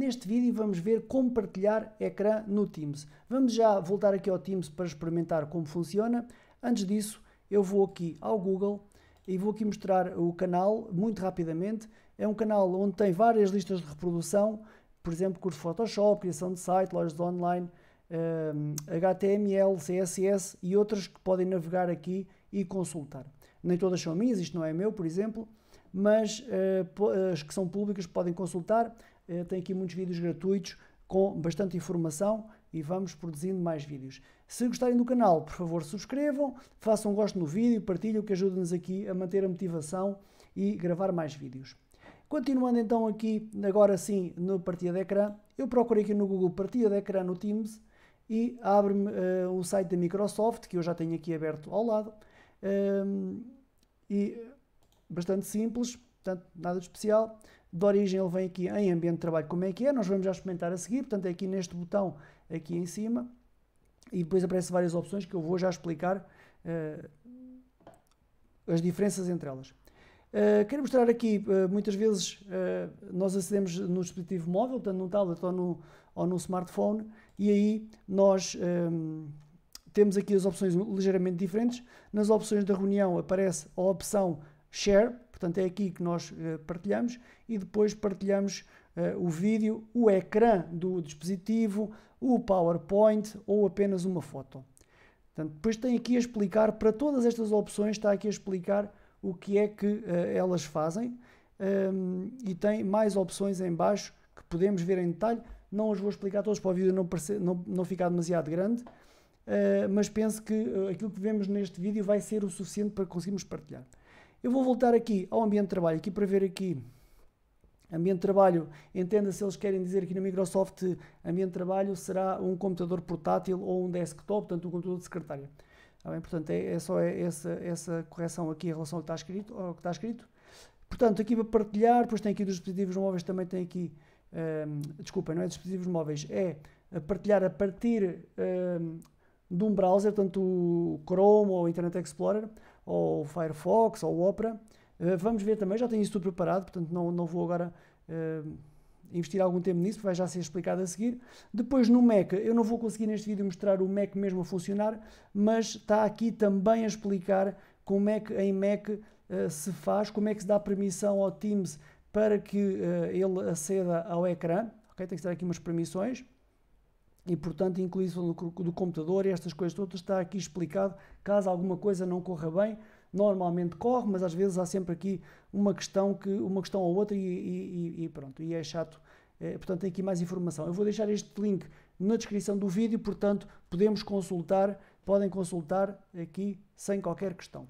Neste vídeo vamos ver como partilhar ecrã no Teams. Vamos já voltar aqui ao Teams para experimentar como funciona. Antes disso, eu vou aqui ao Google e vou aqui mostrar o canal muito rapidamente. É um canal onde tem várias listas de reprodução, por exemplo, curso de Photoshop, criação de site, lojas online, HTML, eh, CSS e outras que podem navegar aqui e consultar. Nem todas são minhas, isto não é meu, por exemplo, mas eh, eh, as que são públicas podem consultar eh, tem aqui muitos vídeos gratuitos com bastante informação e vamos produzindo mais vídeos. Se gostarem do canal, por favor, subscrevam, façam um gosto no vídeo, partilhem, que ajuda-nos aqui a manter a motivação e gravar mais vídeos. Continuando então aqui, agora sim, na partilha de ecrã, eu procurei aqui no Google partilha de ecrã no Teams e abre-me uh, eh, o site da Microsoft, que eu já tenho aqui aberto ao lado, ehm, e bastante simples, portanto, nada de especial de origem ele vem aqui em ambiente de trabalho como é que é, nós vamos já experimentar a seguir, portanto é aqui neste botão aqui em cima e depois aparecem várias opções que eu vou já explicar uh, as diferenças entre elas. Uh, quero mostrar aqui, uh, muitas vezes nós acedemos no dispositivo móvel, tanto no tablet ou no, ou no smartphone e aí nós um, temos aqui as opções ligeiramente diferentes. Nas opções da reunião aparece a opção Share, Portanto, é aqui que nós eh, partilhamos e depois partilhamos eh, o vídeo, o ecrã do dispositivo, o PowerPoint ou apenas uma foto. Portanto, depois tem aqui a explicar, para todas estas opções, está aqui a explicar o que é que uh, elas fazem um, ehm, e tem mais opções em baixo que podemos ver em detalhe. Não as vou explicar todas para o vídeo não, não, não ficar demasiado grande, uh, mas penso que aquilo que vemos neste vídeo vai ser o suficiente para conseguirmos partilhar. Eu vou voltar aqui ao ambiente de trabalho, aqui para ver aqui. Ambiente de trabalho, entenda se eles querem dizer aqui na Microsoft, ambiente de trabalho será um computador portátil ou um desktop, portanto um computador de secretária. Ah, bem, portanto, é, é só essa, essa correção aqui em relação ao que está escrito. Ao que está escrito. Portanto, aqui para partilhar, depois tem aqui dos dispositivos móveis, também tem aqui, um, ehm, desculpa, não é dispositivos móveis, é partilhar a partir um, ehm, de um browser, tanto o Chrome ou o Internet Explorer, ou o Firefox ou o Opera. Eh, vamos ver também, já tenho isso tudo preparado, portanto não, não vou agora uh, investir algum tempo nisso, vai já ser explicado a seguir. Depois no Mac, eu não vou conseguir neste vídeo mostrar o Mac mesmo a funcionar, mas está aqui também a explicar como é que em Mac uh, se faz, como é que se dá permissão ao Teams para que ele aceda ao ecrã. Okay? Tem que dar aqui umas permissões e, portanto, incluíssem do computador e estas coisas todas está aqui explicado. Caso alguma coisa não corra bem, normalmente corre, mas às vezes há sempre aqui uma questão que uma questão ou outra e, e, e pronto, e é chato. É, portanto, tem aqui mais informação. Eu vou deixar este link na descrição do vídeo, portanto, podemos consultar, podem consultar aqui sem qualquer questão.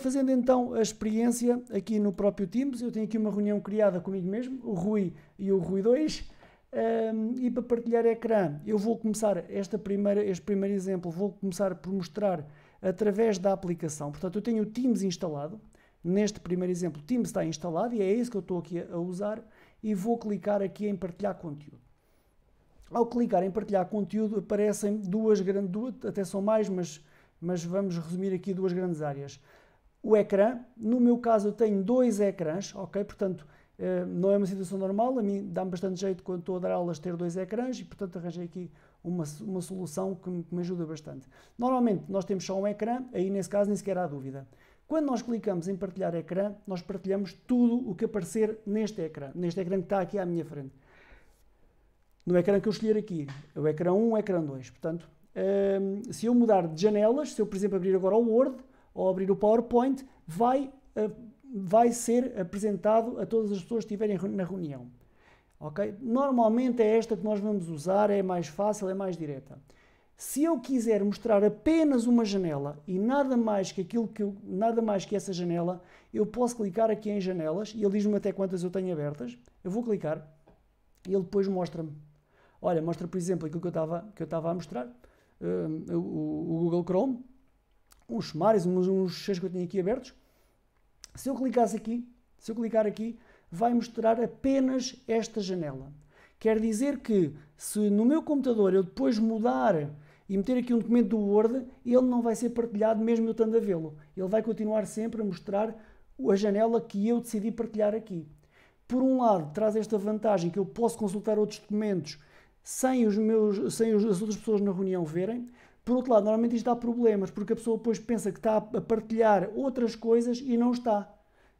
Fazendo então a experiência aqui no próprio Teams, eu tenho aqui uma reunião criada comigo mesmo, o Rui e o Rui 2, um, e para partilhar ecrã. Eu vou começar esta primeira, este primeiro exemplo, vou começar por mostrar através da aplicação. Portanto, eu tenho o Teams instalado. Neste primeiro exemplo, o Teams está instalado e é isso que eu estou aqui a usar e vou clicar aqui em partilhar conteúdo. Ao clicar em partilhar conteúdo aparecem duas grandes, duas, até são mais, mas, mas vamos resumir aqui duas grandes áreas. O ecrã, no meu caso eu tenho dois ecrãs, ok? Portanto, eh, não é uma situação normal, a mim dá-me bastante jeito quando estou a dar aulas ter dois ecrãs e, portanto, arranjei aqui uma, uma solução que me, que me, ajuda bastante. Normalmente, nós temos só um ecrã, aí nesse caso nem sequer há dúvida. Quando nós clicamos em partilhar ecrã, nós partilhamos tudo o que aparecer neste ecrã, neste ecrã que está aqui à minha frente. No ecrã que eu escolher aqui, é o ecrã 1, o ecrã 2. Portanto, ehm, se eu mudar de janelas, se eu, por exemplo, abrir agora o Word ou abrir o PowerPoint, vai eh, vai ser apresentado a todas as pessoas que estiverem na reunião. Okay? Normalmente é esta que nós vamos usar, é mais fácil, é mais direta. Se eu quiser mostrar apenas uma janela e nada mais que aquilo que eu, nada mais que essa janela, eu posso clicar aqui em janelas e ele diz-me até quantas eu tenho abertas. Eu vou clicar e ele depois mostra-me. Olha, mostra por exemplo aquilo que eu estava que eu estava a mostrar, uh, o, o, Google Chrome, uns sumários, uns, uns que eu tenho aqui abertos se eu clicasse aqui, se eu clicar aqui, vai mostrar apenas esta janela. Quer dizer que se no meu computador eu depois mudar e meter aqui um documento do Word, ele não vai ser partilhado mesmo eu estando a vê-lo. Ele vai continuar sempre a mostrar a janela que eu decidi partilhar aqui. Por um lado, traz esta vantagem que eu posso consultar outros documentos sem, os meus, sem as outras pessoas na reunião verem, por outro lado, normalmente isto dá problemas, porque a pessoa depois pensa que está a partilhar outras coisas e não está.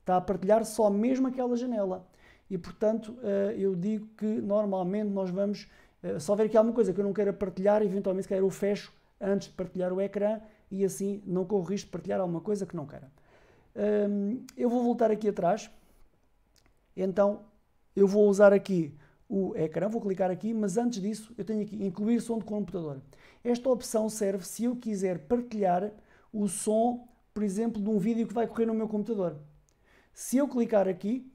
Está a partilhar só mesmo aquela janela. E, portanto, eh, eu digo que normalmente nós vamos, ver que há alguma coisa que eu não queira partilhar, eventualmente se calhar eu fecho antes de partilhar o ecrã e assim não corro risco de partilhar alguma coisa que não queira. Ehm, eu vou voltar aqui atrás. Então, eu vou usar aqui o ecrã, vou clicar aqui, mas antes disso eu tenho aqui incluir som de computador. Esta opção serve se eu quiser partilhar o som, por exemplo, de um vídeo que vai correr no meu computador. Se eu clicar aqui,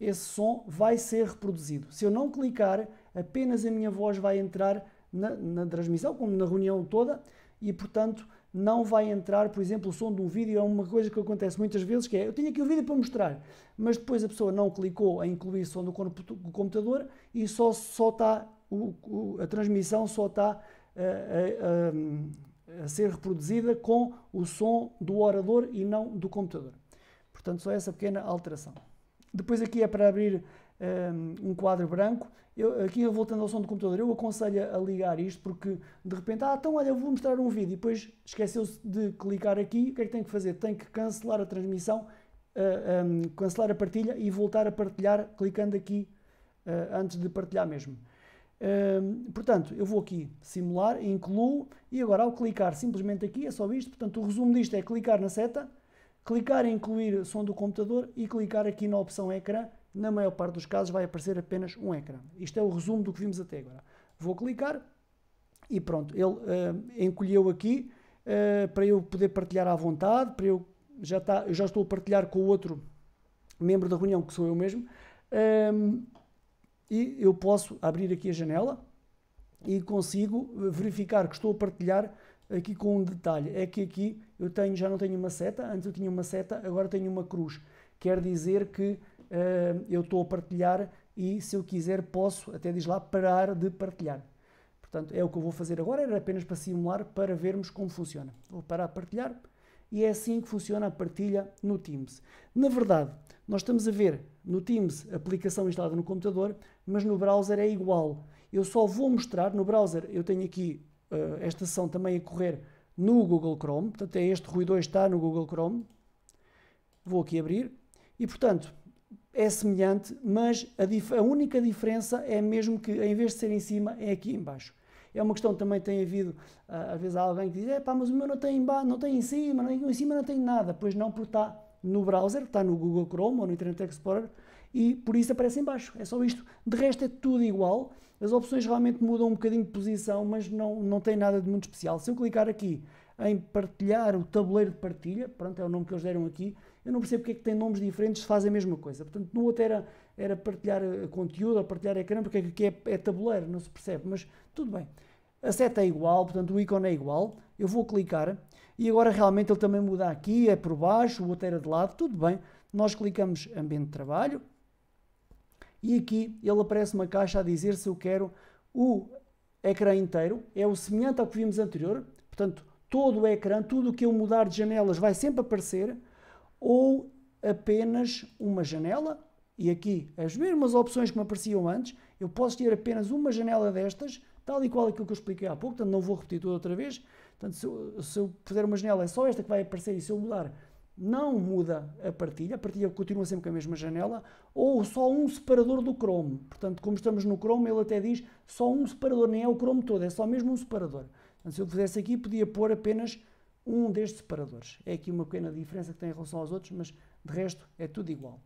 esse som vai ser reproduzido. Se eu não clicar, apenas a minha voz vai entrar na, na transmissão, como na reunião toda, e portanto não vai entrar, por exemplo, o som de um vídeo. É uma coisa que acontece muitas vezes, que é, eu tenho aqui o vídeo para mostrar, mas depois a pessoa não clicou em incluir o som do computador e só, está, a transmissão só está a, a, a, a ser reproduzida com o som do orador e não do computador. Portanto, só essa pequena alteração. Depois aqui é para abrir um quadro branco. Eu, aqui, voltando ao som do computador, eu aconselho a ligar isto porque de repente, ah, então olha, vou mostrar um vídeo e depois esqueceu-se de clicar aqui. O que é que tem que fazer? Tem que cancelar a transmissão, uh, um, cancelar a partilha e voltar a partilhar clicando aqui uh, antes de partilhar mesmo. Uh, portanto, eu vou aqui simular, incluo e agora ao clicar simplesmente aqui é só isto. Portanto, o resumo disto é clicar na seta, clicar em incluir som do computador e clicar aqui na opção ecrã na maior parte dos casos vai aparecer apenas um ecrã. Isto é o resumo do que vimos até agora. Vou clicar e pronto, ele uh, encolheu aqui uh, para eu poder partilhar à vontade, para eu já, tá, eu já estou a partilhar com o outro membro da reunião, que sou eu mesmo, um, ehm, e eu posso abrir aqui a janela e consigo verificar que estou a partilhar aqui com um detalhe, é que aqui eu tenho, já não tenho uma seta, antes eu tinha uma seta, agora tenho uma cruz. Quer dizer que uh, eu estou a partilhar e, se eu quiser, posso, até diz lá, parar de partilhar. Portanto, é o que eu vou fazer agora, era apenas para simular, para vermos como funciona. Vou parar de partilhar e é assim que funciona a partilha no Teams. Na verdade, nós estamos a ver no Teams a aplicação instalada no computador, mas no browser é igual. Eu só vou mostrar, no browser eu tenho aqui uh, esta sessão também a correr no Google Chrome, portanto é este ruído está no Google Chrome. Vou aqui abrir e, portanto, é semelhante, mas a, a, única diferença é mesmo que, em vez de ser em cima, é aqui embaixo. É uma questão que também tem havido, ah, às vezes há alguém que diz, é pá, mas o meu não tem, embaixo, não tem em cima, não, em cima não tem nada. Pois não, porque está no browser, está no Google Chrome ou no Internet Explorer, e por isso aparece em baixo. É só isto. De resto é tudo igual. As opções realmente mudam um bocadinho de posição, mas não, não tem nada de muito especial. Se eu clicar aqui em partilhar o tabuleiro de partilha, pronto, é o nome que eles deram aqui, eu não percebo porque é que tem nomes diferentes se faz a mesma coisa. Portanto, no outro era, era partilhar eh, conteúdo, ou partilhar ecrã, porque é aqui é, é tabuleiro, não se percebe, mas tudo bem. A seta é igual, portanto o ícone é igual. Eu vou clicar e agora realmente ele também muda aqui, é por baixo, o outro era de lado, tudo bem. Nós clicamos ambiente de trabalho e aqui ele aparece uma caixa a dizer se eu quero o ecrã inteiro. É o semelhante ao que vimos anterior, portanto todo o ecrã, tudo o que eu mudar de janelas vai sempre aparecer ou apenas uma janela. E aqui, as mesmas opções que me apareciam antes, eu posso ter apenas uma janela destas, tal e qual aquilo que eu expliquei há pouco, portanto não vou repetir tudo outra vez. Portanto, se eu, se eu fizer uma janela, é só esta que vai aparecer e se eu mudar, não muda a partilha, a partilha continua sempre com a mesma janela, ou só um separador do Chrome. Portanto, como estamos no Chrome, ele até diz só um separador, nem é o Chrome todo, é só mesmo um separador. Portanto, se eu fizesse aqui, podia pôr apenas um destes separadores. É aqui uma pequena diferença que tem em relação aos outros, mas de resto é tudo igual.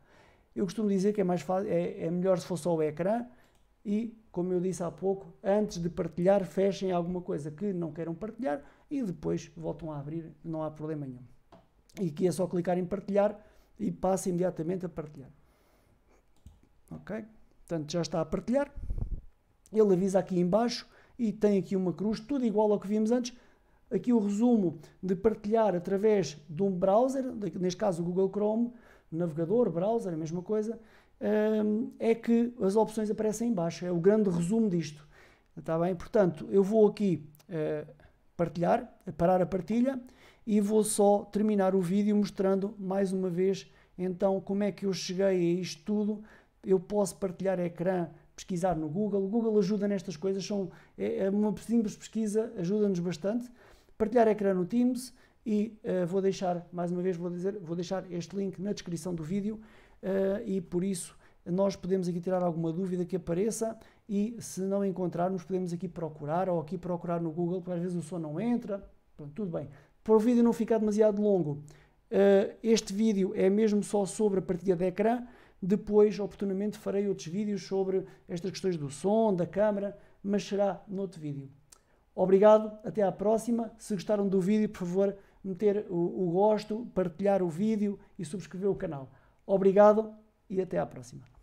Eu costumo dizer que é, mais fácil, é, é melhor se for só o ecrã e, como eu disse há pouco, antes de partilhar, fechem alguma coisa que não queiram partilhar e depois voltam a abrir, não há problema nenhum. E aqui é só clicar em partilhar e passa imediatamente a partilhar. Ok? Portanto, já está a partilhar. Ele avisa aqui embaixo e tem aqui uma cruz, tudo igual ao que vimos antes, aqui o resumo de partilhar através de um browser, neste caso o Google Chrome, navegador, browser, a mesma coisa, hum, é que as opções aparecem em baixo. É o grande resumo disto. Está bem? Portanto, eu vou aqui eh, partilhar, parar a partilha e vou só terminar o vídeo mostrando mais uma vez então como é que eu cheguei a isto tudo. Eu posso partilhar ecrã, pesquisar no Google. O Google ajuda nestas coisas, são, é, é uma simples pesquisa ajuda-nos bastante partilhar ecrã no Teams e uh, vou deixar, mais uma vez vou dizer, vou deixar este link na descrição do vídeo uh, e por isso nós podemos aqui tirar alguma dúvida que apareça e se não encontrarmos podemos aqui procurar ou aqui procurar no Google, porque às vezes o som não entra, Pronto, tudo bem. Para o vídeo não ficar demasiado longo, uh, este vídeo é mesmo só sobre a partilha de ecrã, depois oportunamente farei outros vídeos sobre estas questões do som, da câmera, mas será noutro vídeo. Obrigado, até à próxima. Se gostaram do vídeo, por favor, meter o, o gosto, partilhar o vídeo e subscrever o canal. Obrigado e até à próxima.